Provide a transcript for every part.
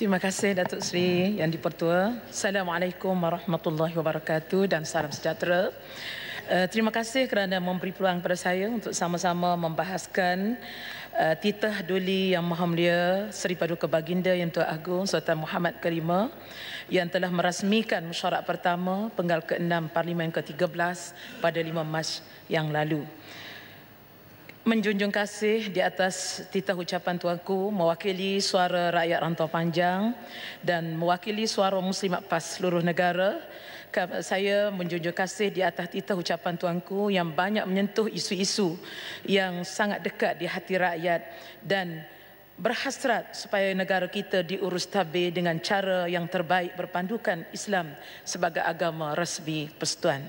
Terima kasih Datuk Seri Yang Dipertua. Assalamualaikum warahmatullahi wabarakatuh dan salam sejahtera. Eh, terima kasih kerana memberi peluang kepada saya untuk sama-sama membahaskan eh, titah duli yang maha mulia Seri Paduka Baginda Yang Tuan Agung Sultan Muhammad ke-5 yang telah merasmikan mesyuarat pertama penggal ke-6 Parlimen ke-13 pada 5 Mac yang lalu menjunjung kasih di atas titah ucapan tuanku mewakili suara rakyat rantau panjang dan mewakili suara muslimat pas seluruh negara saya menjunjung kasih di atas titah ucapan tuanku yang banyak menyentuh isu-isu yang sangat dekat di hati rakyat dan berhasrat supaya negara kita diurus tabir dengan cara yang terbaik berpandukan Islam sebagai agama rasmi persetuan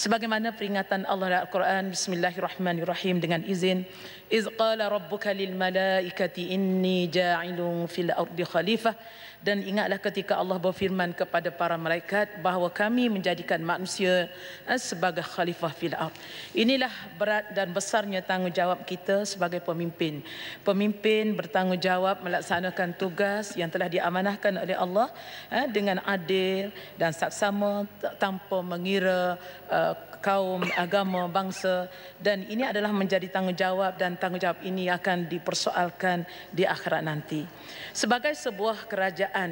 sebagaimana peringatan Allah dalam Al-Quran bismillahirrahmanirrahim dengan izin iz qala rabbuka lil malaikati inni ja'ilun fil ardi khalifah dan ingatlah ketika Allah berfirman kepada para malaikat bahawa kami menjadikan manusia eh, sebagai khalifah fil ard. Inilah berat dan besarnya tanggungjawab kita sebagai pemimpin. Pemimpin bertanggungjawab melaksanakan tugas yang telah diamanahkan oleh Allah eh, dengan adil dan saksama tanpa mengira eh, kaum, agama, bangsa dan ini adalah menjadi tanggungjawab dan tanggungjawab ini akan dipersoalkan di akhirat nanti. Sebagai sebuah kerajaan kerajaan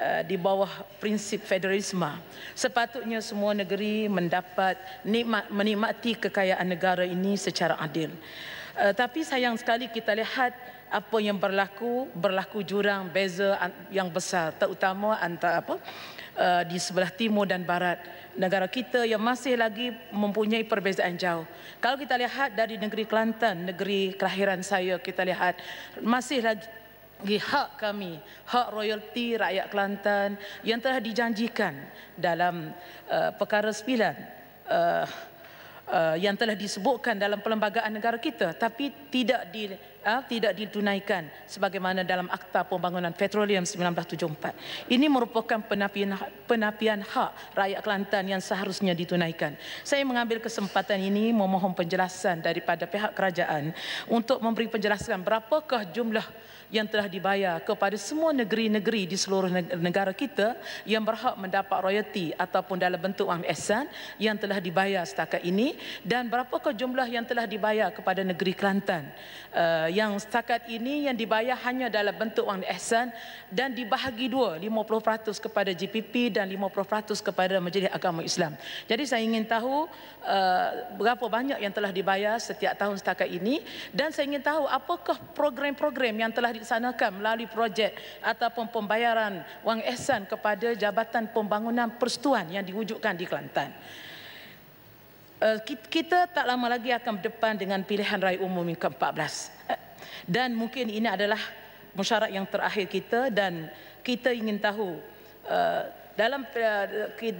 eh, di bawah prinsip federalisme sepatutnya semua negeri mendapat nikmat menikmati kekayaan negara ini secara adil uh, tapi sayang sekali kita lihat apa yang berlaku berlaku jurang beza yang besar terutama antara apa uh, di sebelah timur dan barat negara kita yang masih lagi mempunyai perbezaan jauh. Kalau kita lihat dari negeri Kelantan, negeri kelahiran saya, kita lihat masih lagi bagi hak kami, hak royalti rakyat Kelantan yang telah dijanjikan dalam uh, perkara 9 uh, uh, yang telah disebutkan dalam perlembagaan negara kita tapi tidak di uh, tidak ditunaikan sebagaimana dalam Akta Pembangunan Petroleum 1974. Ini merupakan penapian penapian hak rakyat Kelantan yang seharusnya ditunaikan. Saya mengambil kesempatan ini memohon penjelasan daripada pihak kerajaan untuk memberi penjelasan berapakah jumlah yang telah dibayar kepada semua negeri-negeri di seluruh negara kita yang berhak mendapat royalti ataupun dalam bentuk wang ihsan yang telah dibayar setakat ini dan berapakah jumlah yang telah dibayar kepada negeri Kelantan uh, yang setakat ini yang dibayar hanya dalam bentuk wang ihsan dan dibahagi dua 50% kepada JPP dan 50% kepada Majlis Agama Islam. Jadi saya ingin tahu uh, berapa banyak yang telah dibayar setiap tahun setakat ini dan saya ingin tahu apakah program-program yang telah dilaksanakan melalui projek ataupun pembayaran wang ehsan kepada Jabatan Pembangunan Persetuan yang diwujudkan di Kelantan. Eh, kita tak lama lagi akan berdepan dengan pilihan raya umum yang ke-14. Eh, dan mungkin ini adalah mesyuarat yang terakhir kita dan kita ingin tahu eh, dalam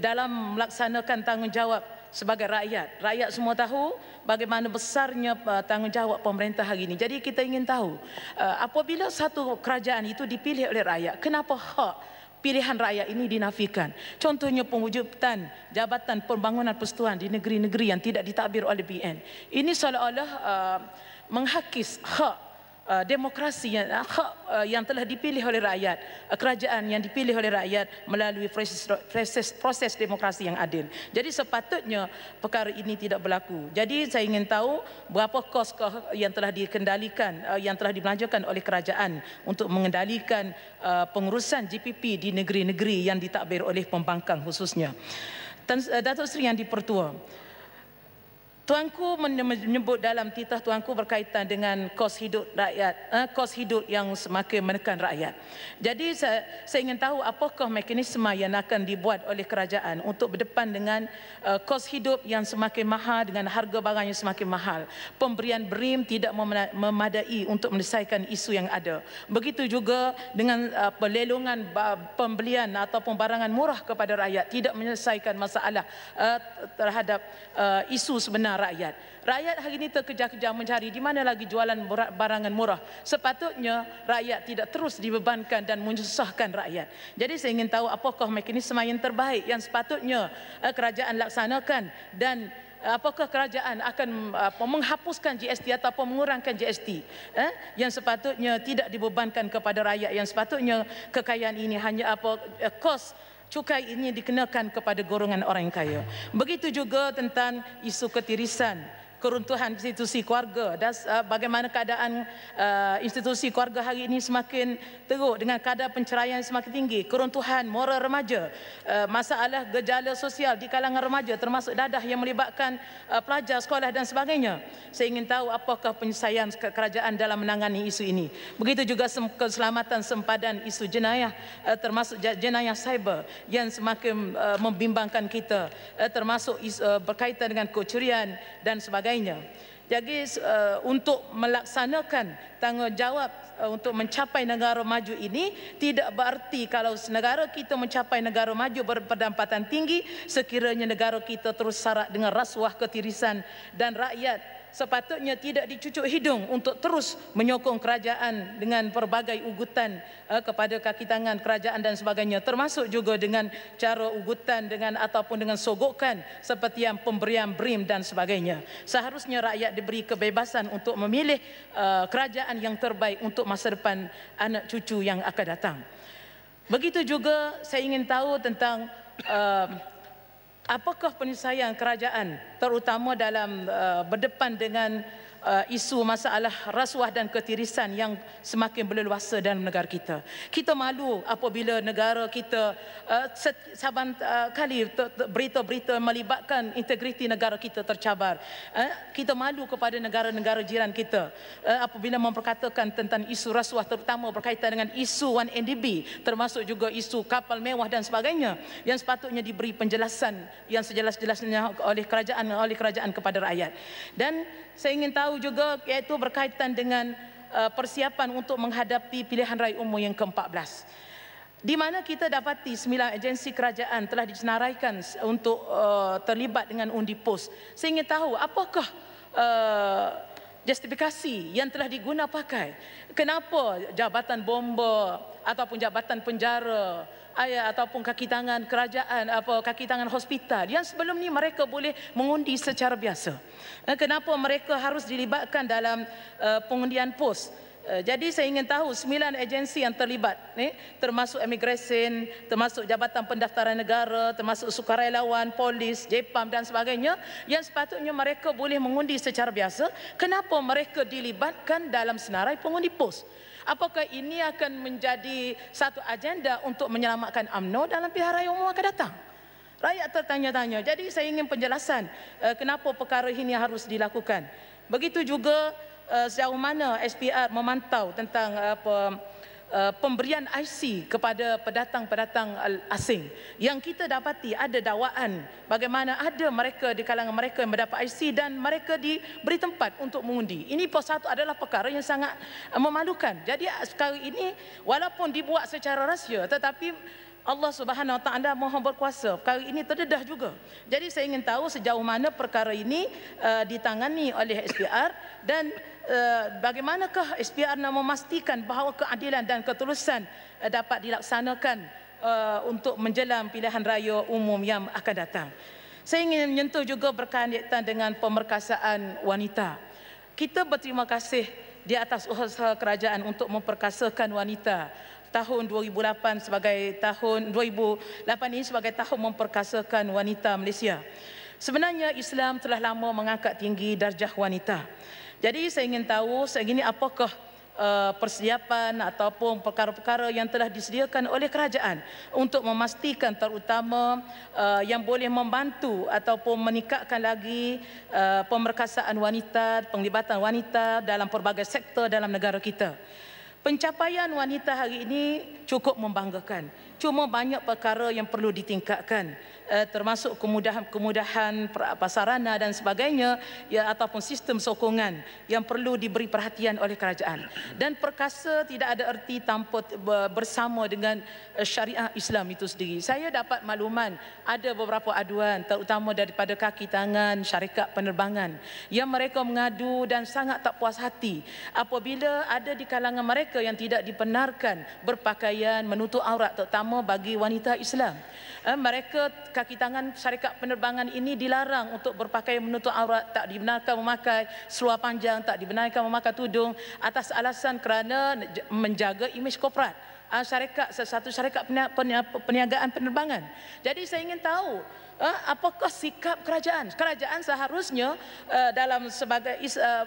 dalam melaksanakan tanggungjawab sebagai rakyat. Rakyat semua tahu bagaimana besarnya uh, tanggungjawab pemerintah hari ini. Jadi kita ingin tahu uh, apabila satu kerajaan itu dipilih oleh rakyat, kenapa hak pilihan rakyat ini dinafikan. Contohnya pengwujudan jabatan pembangunan persetuan di negeri-negeri yang tidak ditakbir oleh BN. Ini seolah-olah uh, menghakis hak Uh, demokrasi yang uh, hak uh, yang telah dipilih oleh rakyat, kerajaan yang dipilih oleh rakyat melalui proses, proses proses demokrasi yang adil. Jadi sepatutnya perkara ini tidak berlaku. Jadi saya ingin tahu berapa kos yang telah dikendalikan yang telah dibelanjakan oleh kerajaan untuk mengendalikan pengurusan GPP di negeri-negeri yang ditakbir oleh pembangkang khususnya. Datuk Seri Yang Dipertua, Tuanku menyebut dalam titah tuanku berkaitan dengan kos hidup rakyat, eh, kos hidup yang semakin menekan rakyat. Jadi saya, saya ingin tahu apakah mekanisme yang akan dibuat oleh kerajaan untuk berdepan dengan eh, kos hidup yang semakin mahal dengan harga barang yang semakin mahal. Pemberian BRIM tidak memadai untuk menyelesaikan isu yang ada. Begitu juga dengan eh, pelelongan pembelian atau pembarangan murah kepada rakyat tidak menyelesaikan masalah eh, terhadap eh, isu sebenarnya dengan rakyat. Rakyat hari ini terkejar-kejar mencari di mana lagi jualan barangan murah. Sepatutnya rakyat tidak terus dibebankan dan menyusahkan rakyat. Jadi saya ingin tahu apakah mekanisme yang terbaik yang sepatutnya eh, kerajaan laksanakan dan eh, apakah kerajaan akan menghapuskan GST atau mengurangkan GST eh? yang sepatutnya tidak dibebankan kepada rakyat yang sepatutnya kekayaan ini hanya apa kos eh, cukai ini dikenakan kepada golongan orang kaya. Begitu juga tentang isu ketirisan keruntuhan institusi keluarga dan uh, bagaimana keadaan uh, institusi keluarga hari ini semakin teruk dengan kadar penceraian semakin tinggi, keruntuhan moral remaja, uh, masalah gejala sosial di kalangan remaja termasuk dadah yang melibatkan uh, pelajar sekolah dan sebagainya. Saya ingin tahu apakah penyelesaian kerajaan dalam menangani isu ini. Begitu juga keselamatan sempadan isu jenayah uh, termasuk jenayah cyber yang semakin uh, membimbangkan kita uh, termasuk isu, uh, berkaitan dengan kecurian dan sebagainya sebagainya. Jadi eh, untuk melaksanakan tanggungjawab eh, untuk mencapai negara maju ini tidak berarti kalau negara kita mencapai negara maju berpendapatan tinggi sekiranya negara kita terus sarat dengan rasuah ketirisan dan rakyat sepatutnya tidak dicucuk hidung untuk terus menyokong kerajaan dengan pelbagai ugutan uh, kepada kaki tangan kerajaan dan sebagainya termasuk juga dengan cara ugutan dengan ataupun dengan sogokan seperti yang pemberian BRIM dan sebagainya seharusnya rakyat diberi kebebasan untuk memilih uh, kerajaan yang terbaik untuk masa depan anak cucu yang akan datang begitu juga saya ingin tahu tentang uh, apakah penyelesaian kerajaan terutama dalam uh, berdepan dengan uh, isu masalah rasuah dan ketirisan yang semakin berleluasa dalam negara kita. Kita malu apabila negara kita uh, saban uh, kali berita-berita melibatkan integriti negara kita tercabar. Uh, kita malu kepada negara-negara jiran kita uh, apabila memperkatakan tentang isu rasuah terutama berkaitan dengan isu 1NDB termasuk juga isu kapal mewah dan sebagainya yang sepatutnya diberi penjelasan yang sejelas-jelasnya oleh kerajaan oleh kerajaan kepada rakyat. Dan saya ingin tahu tahu juga iaitu berkaitan dengan uh, persiapan untuk menghadapi pilihan raya umum yang ke-14. Di mana kita dapati sembilan agensi kerajaan telah disenaraikan untuk uh, terlibat dengan undi pos. Saya ingin tahu apakah uh, justifikasi yang telah diguna pakai. Kenapa jabatan bomba ataupun jabatan penjara ayah ataupun kaki tangan kerajaan apa kaki tangan hospital yang sebelum ni mereka boleh mengundi secara biasa. Eh, kenapa mereka harus dilibatkan dalam uh, pengundian pos? Eh, jadi saya ingin tahu sembilan agensi yang terlibat ni termasuk imigresen, termasuk Jabatan Pendaftaran Negara, termasuk sukarelawan, polis, JPAM dan sebagainya yang sepatutnya mereka boleh mengundi secara biasa, kenapa mereka dilibatkan dalam senarai pengundi pos? Apakah ini akan menjadi satu agenda untuk menyelamatkan AMNO dalam pihak raya umum akan datang? Rakyat tertanya-tanya. Jadi saya ingin penjelasan eh, kenapa perkara ini harus dilakukan. Begitu juga Eh, sejauh mana SPR memantau tentang eh, apa eh, pemberian IC kepada pendatang-pendatang asing yang kita dapati ada dakwaan bagaimana ada mereka di kalangan mereka yang mendapat IC dan mereka diberi tempat untuk mengundi. Ini pos satu adalah perkara yang sangat memalukan. Jadi sekarang ini walaupun dibuat secara rahsia tetapi Allah Subhanahu Wa Taala Maha berkuasa. Perkara ini terdedah juga. Jadi saya ingin tahu sejauh mana perkara ini uh, ditangani oleh SPR dan uh, bagaimanakah SPR nak memastikan bahawa keadilan dan ketulusan uh, dapat dilaksanakan uh, untuk menjelang pilihan raya umum yang akan datang. Saya ingin menyentuh juga berkaitan dengan pemerkasaan wanita. Kita berterima kasih di atas usaha kerajaan untuk memperkasakan wanita tahun 2008 sebagai tahun 2008 ini sebagai tahun memperkasakan wanita Malaysia. Sebenarnya Islam telah lama mengangkat tinggi darjah wanita. Jadi saya ingin tahu segini apakah eh, persiapan ataupun perkara-perkara yang telah disediakan oleh kerajaan untuk memastikan terutama eh, yang boleh membantu ataupun meningkatkan lagi eh, pemerkasaan wanita, penglibatan wanita dalam pelbagai sektor dalam negara kita. Pencapaian wanita hari ini cukup membanggakan. Cuma banyak perkara yang perlu ditingkatkan. Eh, termasuk kemudahan-kemudahan sarana dan sebagainya ya ataupun sistem sokongan yang perlu diberi perhatian oleh kerajaan dan perkasa tidak ada erti tanpa bersama dengan eh, syariah Islam itu sendiri saya dapat makluman ada beberapa aduan terutama daripada kaki tangan syarikat penerbangan yang mereka mengadu dan sangat tak puas hati apabila ada di kalangan mereka yang tidak dipenarkan berpakaian menutup aurat terutama bagi wanita Islam eh, mereka kaki tangan syarikat penerbangan ini dilarang untuk berpakaian menutup aurat, tak dibenarkan memakai seluar panjang, tak dibenarkan memakai tudung atas alasan kerana menjaga imej korporat ah, syarikat satu syarikat peniagaan penerbangan. Jadi saya ingin tahu uh, apakah sikap kerajaan? Kerajaan seharusnya eh, dalam sebagai eh,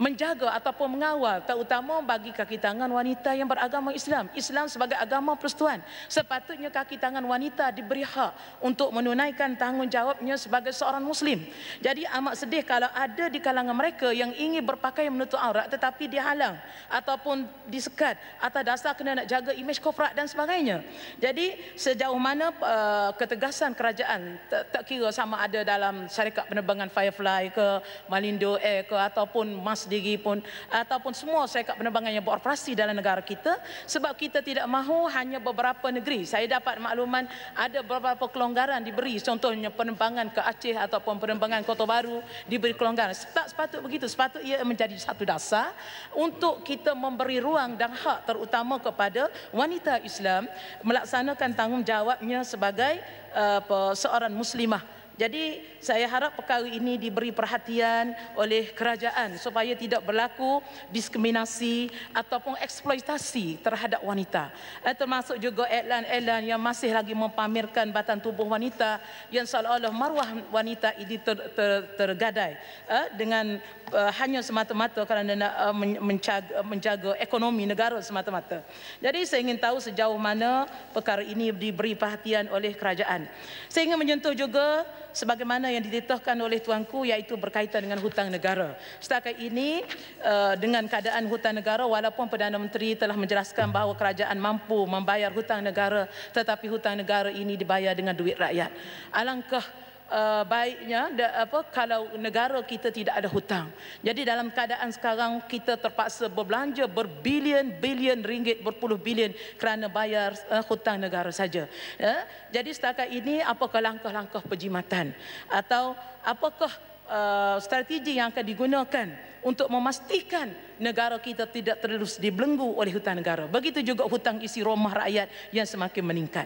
menjaga ataupun mengawal terutama bagi kaki tangan wanita yang beragama Islam. Islam sebagai agama persetuan. Sepatutnya kaki tangan wanita diberi hak untuk menunaikan tanggungjawabnya sebagai seorang Muslim. Jadi amat sedih kalau ada di kalangan mereka yang ingin berpakaian menutup aurat tetapi dihalang ataupun disekat atas dasar kena nak jaga imej kofrat dan sebagainya. Jadi sejauh mana uh, ketegasan kesan kerajaan tak, tak kira sama ada dalam syarikat penerbangan Firefly ke Malindo Air ke ataupun Mas sendiri pun ataupun semua syarikat penerbangan yang beroperasi dalam negara kita sebab kita tidak mahu hanya beberapa negeri saya dapat makluman ada beberapa kelonggaran diberi contohnya penerbangan ke Aceh ataupun penerbangan Kota Baru diberi kelonggaran tak sepatut begitu sepatut ia menjadi satu dasar untuk kita memberi ruang dan hak terutama kepada wanita Islam melaksanakan tanggungjawabnya sebagai uh, seorang muslimah jadi saya harap perkara ini diberi perhatian oleh kerajaan supaya tidak berlaku diskriminasi ataupun eksploitasi terhadap wanita. Eh, termasuk juga iklan-iklan yang masih lagi mempamerkan batang tubuh wanita yang seolah-olah maruah wanita ini ter, ter, tergadai eh, dengan eh, hanya semata-mata kerana nak menjaga, menjaga ekonomi negara semata-mata. Jadi saya ingin tahu sejauh mana perkara ini diberi perhatian oleh kerajaan. Saya ingin menyentuh juga sebagaimana yang dititahkan oleh tuanku iaitu berkaitan dengan hutang negara. Setakat ini eh, dengan keadaan hutang negara walaupun Perdana Menteri telah menjelaskan bahawa kerajaan mampu membayar hutang negara tetapi hutang negara ini dibayar dengan duit rakyat. Alangkah uh, baiknya da, apa kalau negara kita tidak ada hutang. Jadi dalam keadaan sekarang kita terpaksa berbelanja berbilion-bilion ringgit berpuluh bilion kerana bayar uh, hutang negara saja. Ya? Jadi setakat ini apakah langkah-langkah perjimatan atau apakah Uh, strategi yang akan digunakan untuk memastikan negara kita tidak terus dibelenggu oleh hutang negara. Begitu juga hutang isi rumah rakyat yang semakin meningkat.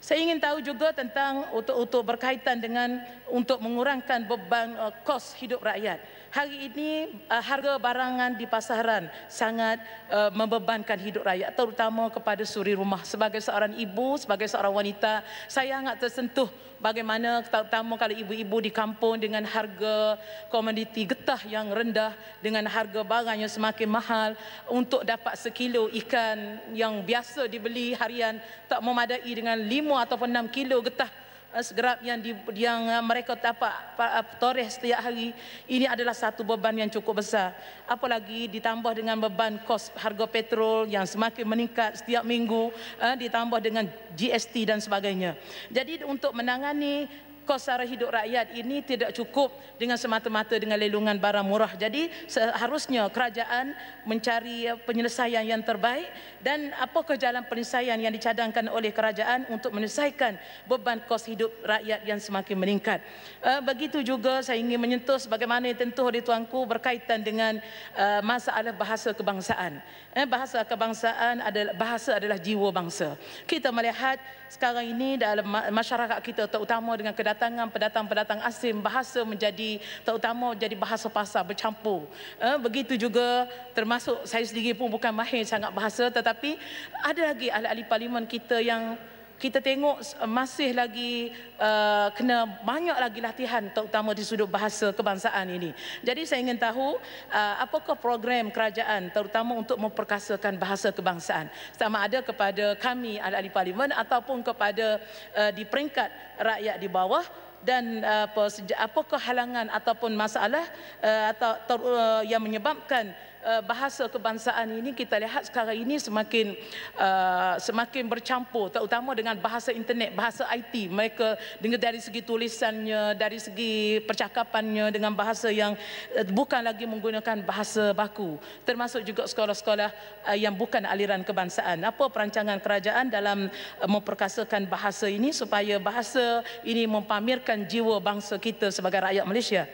Saya ingin tahu juga tentang untuk untuk berkaitan dengan untuk mengurangkan beban uh, kos hidup rakyat hari ini uh, harga barangan di pasaran sangat uh, membebankan hidup rakyat terutama kepada suri rumah sebagai seorang ibu sebagai seorang wanita saya sangat tersentuh bagaimana terutama kalau ibu-ibu di kampung dengan harga komoditi getah yang rendah dengan harga barang yang semakin mahal untuk dapat sekilo ikan yang biasa dibeli harian tak memadai dengan 5 ataupun enam kilo getah Eh, segerap yang di, yang eh, mereka dapat eh, toreh setiap hari ini adalah satu beban yang cukup besar apalagi ditambah dengan beban kos harga petrol yang semakin meningkat setiap minggu ditambah dengan GST dan sebagainya jadi untuk menangani kos sara hidup rakyat ini tidak cukup dengan semata-mata dengan lelungan barang murah. Jadi seharusnya kerajaan mencari penyelesaian yang terbaik dan apakah jalan penyelesaian yang dicadangkan oleh kerajaan untuk menyelesaikan beban kos hidup rakyat yang semakin meningkat. Eh, begitu juga saya ingin menyentuh bagaimana yang tentu oleh Tuanku berkaitan dengan eh, masalah bahasa kebangsaan. Eh, bahasa kebangsaan adalah bahasa adalah jiwa bangsa. Kita melihat sekarang ini dalam masyarakat kita terutama dengan kedatangan kedatangan pendatang-pendatang asing bahasa menjadi terutama jadi bahasa pasar bercampur. Eh, begitu juga termasuk saya sendiri pun bukan mahir sangat bahasa tetapi ada lagi ahli-ahli parlimen kita yang kita tengok masih lagi uh, kena banyak lagi latihan terutama di sudut bahasa kebangsaan ini. Jadi saya ingin tahu uh, apakah program kerajaan terutama untuk memperkasakan bahasa kebangsaan sama ada kepada kami ahli parlimen ataupun kepada uh, di peringkat rakyat di bawah dan uh, apakah halangan ataupun masalah uh, atau ter, uh, yang menyebabkan Eh, bahasa kebangsaan ini kita lihat sekarang ini semakin uh, semakin bercampur terutama dengan bahasa internet bahasa IT mereka dengan dari segi tulisannya dari segi percakapannya dengan bahasa yang uh, bukan lagi menggunakan bahasa baku termasuk juga sekolah-sekolah uh, yang bukan aliran kebangsaan apa perancangan kerajaan dalam uh, memperkasakan bahasa ini supaya bahasa ini mempamerkan jiwa bangsa kita sebagai rakyat Malaysia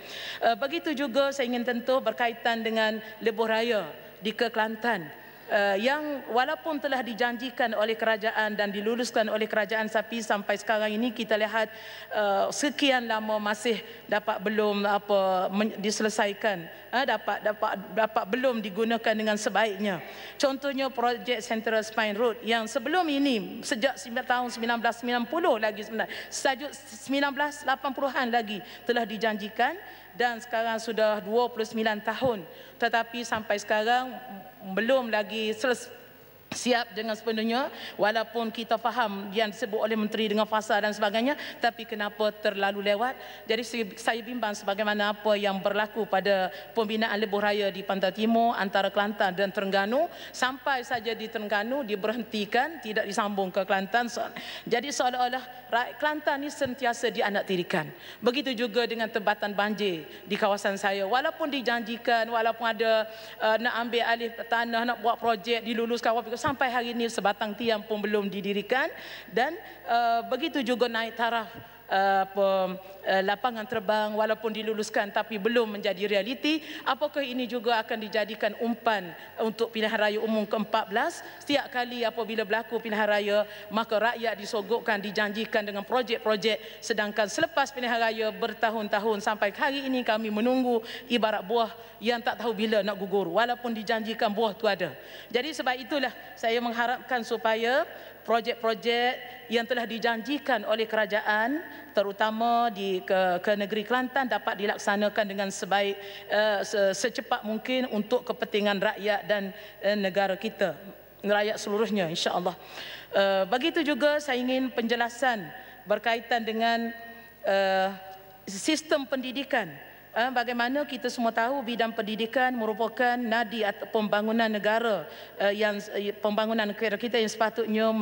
uh, begitu juga saya ingin tentu berkaitan dengan lebuh raya di Kelantan uh, eh, yang walaupun telah dijanjikan oleh kerajaan dan diluluskan oleh kerajaan SAPI sampai sekarang ini kita lihat uh, sekian lama masih dapat belum apa diselesaikan uh, dapat dapat dapat belum digunakan dengan sebaiknya contohnya projek Central Spine Road yang sebelum ini sejak tahun 1990 lagi sebenarnya sejak 1980-an lagi telah dijanjikan dan sekarang sudah 29 tahun tetapi sampai sekarang belum lagi selesai siap dengan sepenuhnya walaupun kita faham yang disebut oleh menteri dengan fasa dan sebagainya tapi kenapa terlalu lewat jadi saya bimbang sebagaimana apa yang berlaku pada pembinaan lebuh raya di pantai timur antara Kelantan dan Terengganu sampai saja di Terengganu diberhentikan tidak disambung ke Kelantan jadi seolah-olah Kelantan ini sentiasa dianaktirikan begitu juga dengan tempatan banjir di kawasan saya walaupun dijanjikan walaupun ada uh, nak ambil alih tanah nak buat projek diluluskan sampai hari ini sebatang tiang pun belum didirikan dan uh, begitu juga naik taraf uh, Eh, lapangan terbang walaupun diluluskan tapi belum menjadi realiti apakah ini juga akan dijadikan umpan untuk pilihan raya umum ke-14 setiap kali apabila berlaku pilihan raya maka rakyat disogokkan dijanjikan dengan projek-projek sedangkan selepas pilihan raya bertahun-tahun sampai hari ini kami menunggu ibarat buah yang tak tahu bila nak gugur walaupun dijanjikan buah itu ada jadi sebab itulah saya mengharapkan supaya projek-projek yang telah dijanjikan oleh kerajaan terutama di ke, ke negeri Kelantan dapat dilaksanakan dengan sebaik uh, se, secepat mungkin untuk kepentingan rakyat dan uh, negara kita rakyat seluruhnya insyaallah. Uh, begitu juga saya ingin penjelasan berkaitan dengan uh, sistem pendidikan Eh, bagaimana kita semua tahu bidang pendidikan merupakan nadi atau pembangunan negara eh, yang eh, pembangunan negara kita yang sepatutnya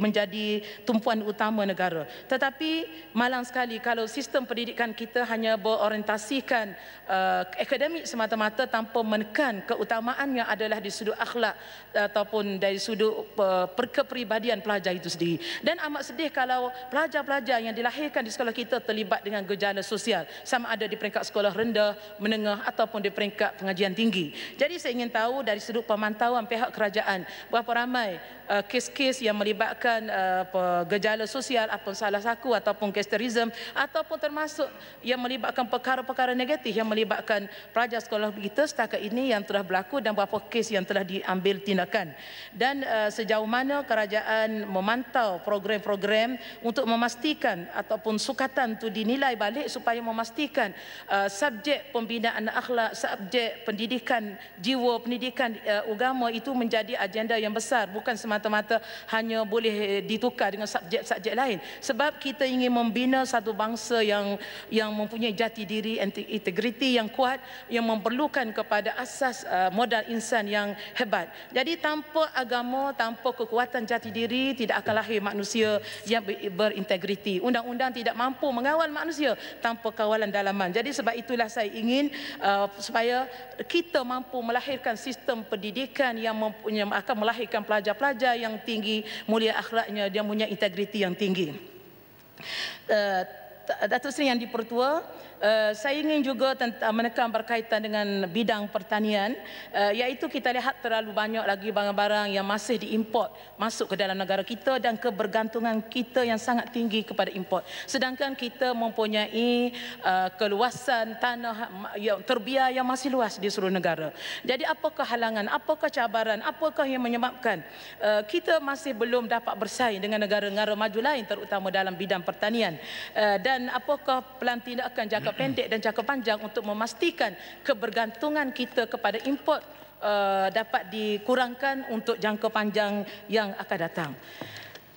menjadi tumpuan utama negara. Tetapi malang sekali kalau sistem pendidikan kita hanya berorientasikan uh, akademik semata-mata tanpa menekan keutamaannya adalah di sudut akhlak ataupun dari sudut uh, kepribadian pelajar itu sendiri. Dan amat sedih kalau pelajar-pelajar yang dilahirkan di sekolah kita terlibat dengan gejala sosial sama ada di peringkat sekolah rendah, menengah ataupun di peringkat pengajian tinggi. Jadi saya ingin tahu dari sudut pemantauan pihak kerajaan berapa ramai uh, kes-kes yang melibatkan uh, gejala sosial ataupun salah saku ataupun kesterism ataupun termasuk yang melibatkan perkara-perkara negatif yang melibatkan pelajar sekolah kita setakat ini yang telah berlaku dan berapa kes yang telah diambil tindakan. Dan uh, sejauh mana kerajaan memantau program-program untuk memastikan ataupun sukatan itu dinilai balik supaya memastikan uh, subjek pembinaan akhlak, subjek pendidikan jiwa, pendidikan eh, agama uh, itu menjadi agenda yang besar bukan semata-mata hanya boleh eh, ditukar dengan subjek-subjek lain sebab kita ingin membina satu bangsa yang yang mempunyai jati diri integriti yang kuat yang memerlukan kepada asas uh, modal insan yang hebat. Jadi tanpa agama, tanpa kekuatan jati diri tidak akan lahir manusia yang berintegriti. Undang-undang tidak mampu mengawal manusia tanpa kawalan dalaman. Jadi sebab itu itulah saya ingin uh, supaya kita mampu melahirkan sistem pendidikan yang mempunyai akan melahirkan pelajar-pelajar yang tinggi mulia akhlaknya dia punya integriti yang tinggi. Uh, Datuk Seri yang dipertua, Eh, saya ingin juga menekan berkaitan dengan bidang pertanian uh, iaitu kita lihat terlalu banyak lagi barang-barang yang masih diimport masuk ke dalam negara kita dan kebergantungan kita yang sangat tinggi kepada import sedangkan kita mempunyai uh, keluasan tanah yang terbiar yang masih luas di seluruh negara jadi apakah halangan apakah cabaran apakah yang menyebabkan uh, kita masih belum dapat bersaing dengan negara-negara maju lain terutama dalam bidang pertanian uh, dan apakah pelan tindakan jangka jangka pendek dan jangka panjang untuk memastikan kebergantungan kita kepada import uh, dapat dikurangkan untuk jangka panjang yang akan datang.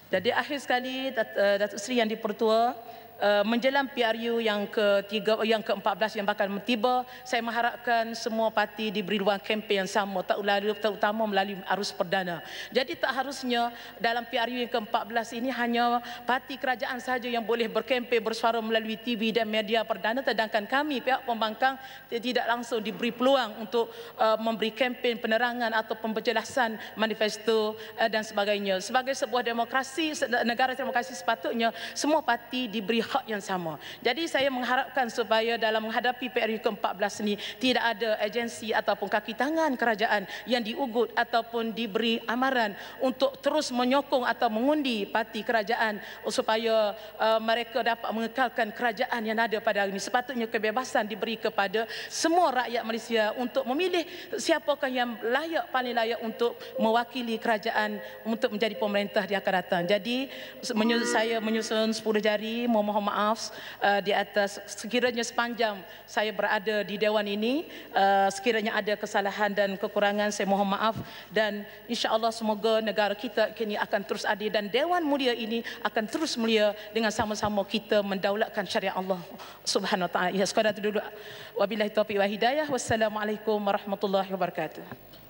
Jadi akhir sekali uh, Datuk Seri yang dipertua, Uh, menjelang PRU yang ke-13 yang ke-14 yang bakal tiba, saya mengharapkan semua parti diberi ruang kempen yang sama terutama melalui arus perdana. Jadi tak harusnya dalam PRU yang ke-14 ini hanya parti kerajaan sahaja yang boleh berkempen bersuara melalui TV dan media perdana sedangkan kami pihak pembangkang tidak langsung diberi peluang untuk uh, memberi kempen penerangan atau penjelasan manifesto uh, dan sebagainya. Sebagai sebuah demokrasi negara demokrasi sepatutnya semua parti diberi hak yang sama. Jadi saya mengharapkan supaya dalam menghadapi PRU ke-14 ini tidak ada agensi ataupun kaki tangan kerajaan yang diugut ataupun diberi amaran untuk terus menyokong atau mengundi parti kerajaan supaya uh, mereka dapat mengekalkan kerajaan yang ada pada hari ini. Sepatutnya kebebasan diberi kepada semua rakyat Malaysia untuk memilih siapakah yang layak paling layak untuk mewakili kerajaan untuk menjadi pemerintah di akan datang. Jadi menyusun, saya menyusun 10 jari, momo mohon maaf uh, di atas sekiranya sepanjang saya berada di dewan ini uh, sekiranya ada kesalahan dan kekurangan saya mohon maaf dan insyaallah semoga negara kita kini akan terus adil dan dewan mulia ini akan terus mulia dengan sama-sama kita mendaulatkan syariat Allah Subhanahu wa taala. Ya sekadar itu dulu. Wabillahi taufiq wa hidayah. Wassalamualaikum warahmatullahi wabarakatuh.